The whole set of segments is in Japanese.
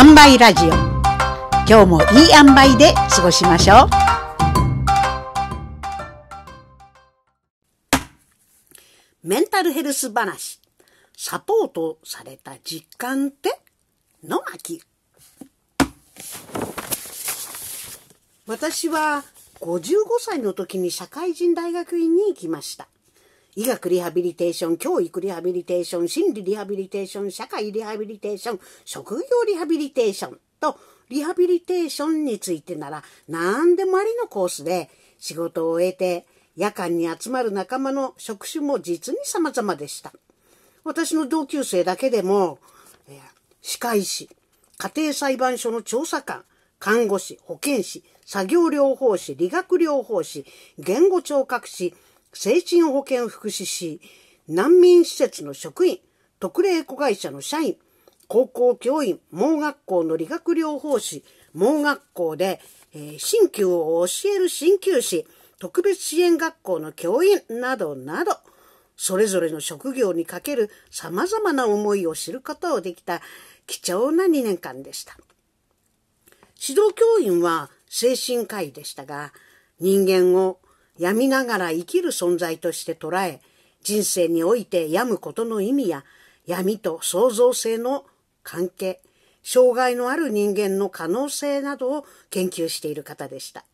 塩梅ラジオ今日もいい塩梅で過ごしましょうメンタルヘルス話サポートされた実感っての巻私は55歳の時に社会人大学院に行きました医学リハビリテーション、教育リハビリテーション、心理リハビリテーション、社会リハビリテーション、職業リハビリテーションと、リハビリテーションについてなら何でもありのコースで仕事を終えて夜間に集まる仲間の職種も実に様々でした。私の同級生だけでも、え歯科医師、家庭裁判所の調査官、看護師、保健師、作業療法士、理学療法士、言語聴覚士、精神保健福祉士、難民施設の職員、特例子会社の社員、高校教員、盲学校の理学療法士、盲学校で、えー、新旧を教える鍼灸師、特別支援学校の教員などなど、それぞれの職業にかける様々な思いを知ることをできた貴重な2年間でした。指導教員は精神科医でしたが、人間を病みながら生きる存在として捉え、人生において病むことの意味や、闇と創造性の関係、障害のある人間の可能性などを研究している方でした。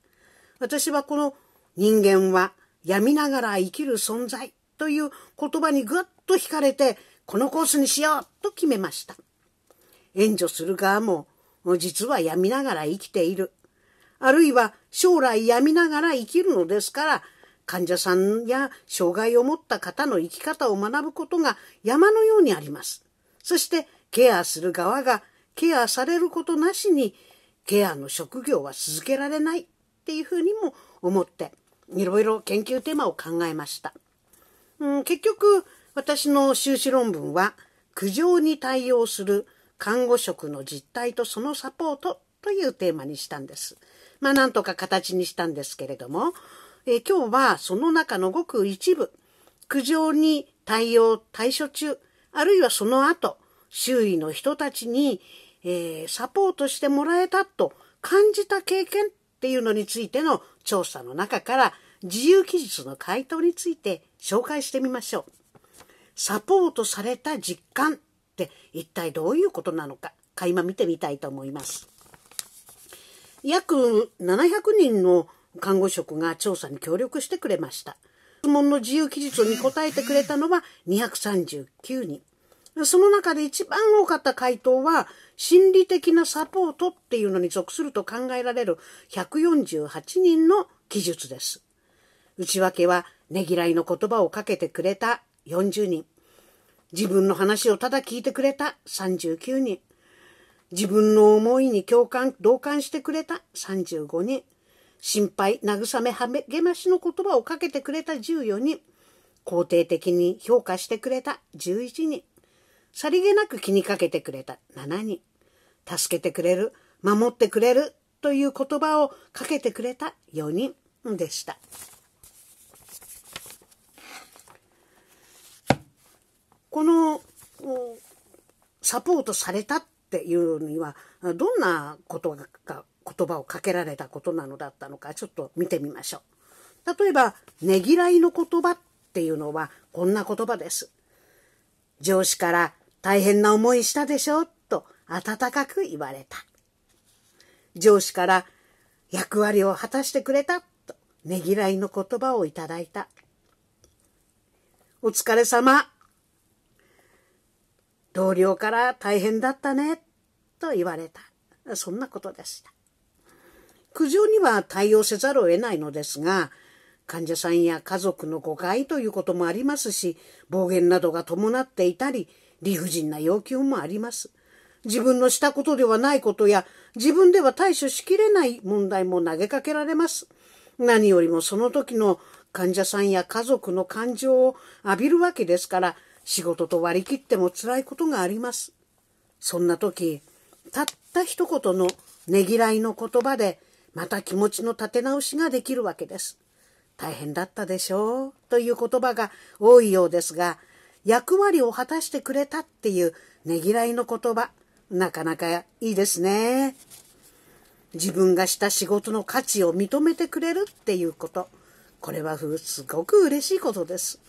私はこの人間は病みながら生きる存在という言葉にぐっと惹かれて、このコースにしようと決めました。援助する側も、実は病みながら生きている。あるいは将来病みながら生きるのですから、患者さんや障害を持った方の生き方を学ぶことが山のようにあります。そしてケアする側がケアされることなしにケアの職業は続けられないっていうふうにも思っていろいろ研究テーマを考えました。うん、結局私の修士論文は苦情に対応する看護職の実態とそのサポートというテーマにしたんです。まあ、なんとか形にしたんですけれども、えー、今日はその中のごく一部、苦情に対応、対処中、あるいはその後、周囲の人たちに、えー、サポートしてもらえたと感じた経験っていうのについての調査の中から、自由記述の回答について紹介してみましょう。サポートされた実感って一体どういうことなのか、垣間見てみたいと思います。約700人の看護職が調査に協力してくれました。質問の自由記述に答えてくれたのは239人。その中で一番多かった回答は、心理的なサポートっていうのに属すると考えられる148人の記述です。内訳は、ねぎらいの言葉をかけてくれた40人。自分の話をただ聞いてくれた39人。自分の思いに共感、同感してくれた35人。心配、慰め、励ましの言葉をかけてくれた14人。肯定的に評価してくれた11人。さりげなく気にかけてくれた7人。助けてくれる、守ってくれるという言葉をかけてくれた4人でした。このサポートされたっっていうにはどんなことが言葉をかけられたことなのだったのかちょっと見てみましょう。例えば「ねぎらいの言葉」っていうのはこんな言葉です。上司から「大変な思いしたでしょ」と温かく言われた。上司から「役割を果たしてくれた」とねぎらいの言葉をいただいた。お疲れ様。同僚から大変だったね。と言われた。そんなことでした。苦情には対応せざるを得ないのですが、患者さんや家族の誤解ということもありますし、暴言などが伴っていたり、理不尽な要求もあります。自分のしたことではないことや、自分では対処しきれない問題も投げかけられます。何よりもその時の患者さんや家族の感情を浴びるわけですから、仕事と割り切っても辛いことがあります。そんな時、たった一言のねぎらいの言葉で、また気持ちの立て直しができるわけです。大変だったでしょうという言葉が多いようですが、役割を果たしてくれたっていうねぎらいの言葉、なかなかいいですね。自分がした仕事の価値を認めてくれるっていうこと。これはすごく嬉しいことです。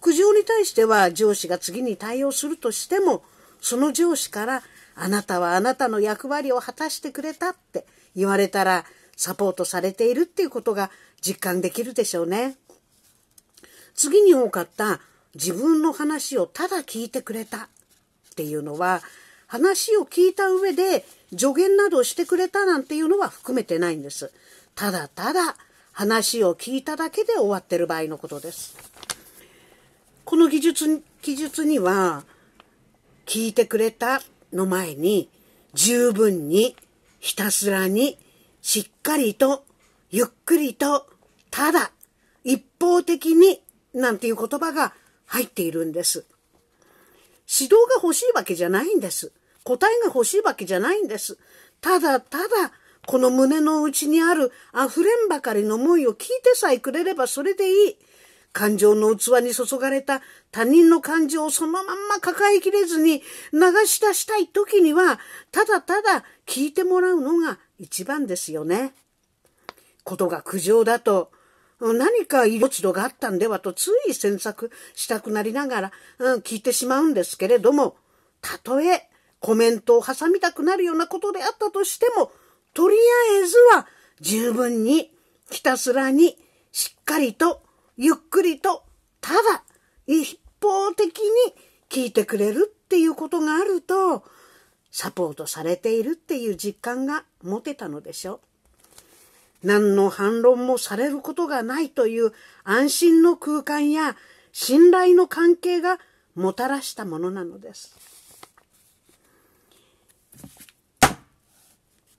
苦情に対しては上司が次に対応するとしても、その上司からあなたはあなたの役割を果たしてくれたって言われたらサポートされているっていうことが実感できるでしょうね。次に多かった自分の話をただ聞いてくれたっていうのは話を聞いた上で助言などをしてくれたなんていうのは含めてないんです。ただただ話を聞いただけで終わってる場合のことです。この技術、技術には聞いてくれたの前に十分にひたすらにしっかりとゆっくりとただ一方的になんていう言葉が入っているんです。指導が欲しいわけじゃないんです。答えが欲しいわけじゃないんです。ただただこの胸の内にある溢れんばかりの思いを聞いてさえくれればそれでいい。感情の器に注がれた他人の感情をそのまんま抱えきれずに流し出したい時には、ただただ聞いてもらうのが一番ですよね。ことが苦情だと、何か落ち度があったんではとつい詮索したくなりながら、うん、聞いてしまうんですけれども、たとえコメントを挟みたくなるようなことであったとしても、とりあえずは十分にひたすらにしっかりとゆっくりと、ただ、一方的に聞いてくれるっていうことがあると、サポートされているっていう実感が持てたのでしょう。何の反論もされることがないという安心の空間や信頼の関係がもたらしたものなのです。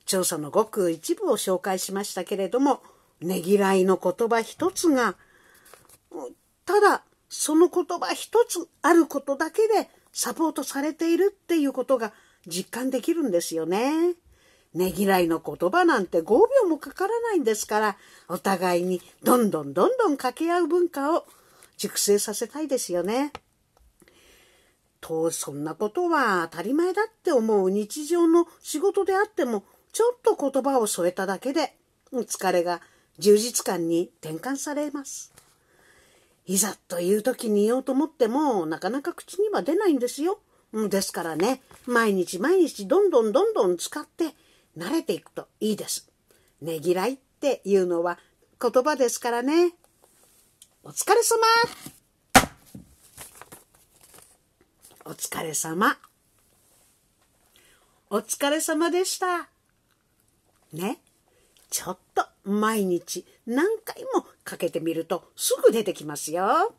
調査のごく一部を紹介しましたけれども、ねぎらいの言葉一つがただ、その言葉一つあることだけでサポートされているっていうことが実感できるんですよね。ねぎらいの言葉なんて5秒もかからないんですから、お互いにどんどんどんどん掛け合う文化を熟成させたいですよね。と、そんなことは当たり前だって思う日常の仕事であっても、ちょっと言葉を添えただけで、疲れが充実感に転換されます。いざという時に言おうと思っても、なかなか口には出ないんですよ。ですからね、毎日毎日どんどんどんどん使って慣れていくといいです。ねぎらいっていうのは言葉ですからね。お疲れ様お疲れ様。お疲れ様でした。ね。ちょっと毎日何回もかけてみるとすぐ出てきますよ。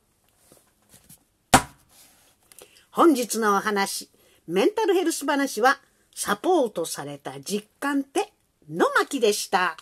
本日のお話、メンタルヘルス話はサポートされた実感っての巻でした。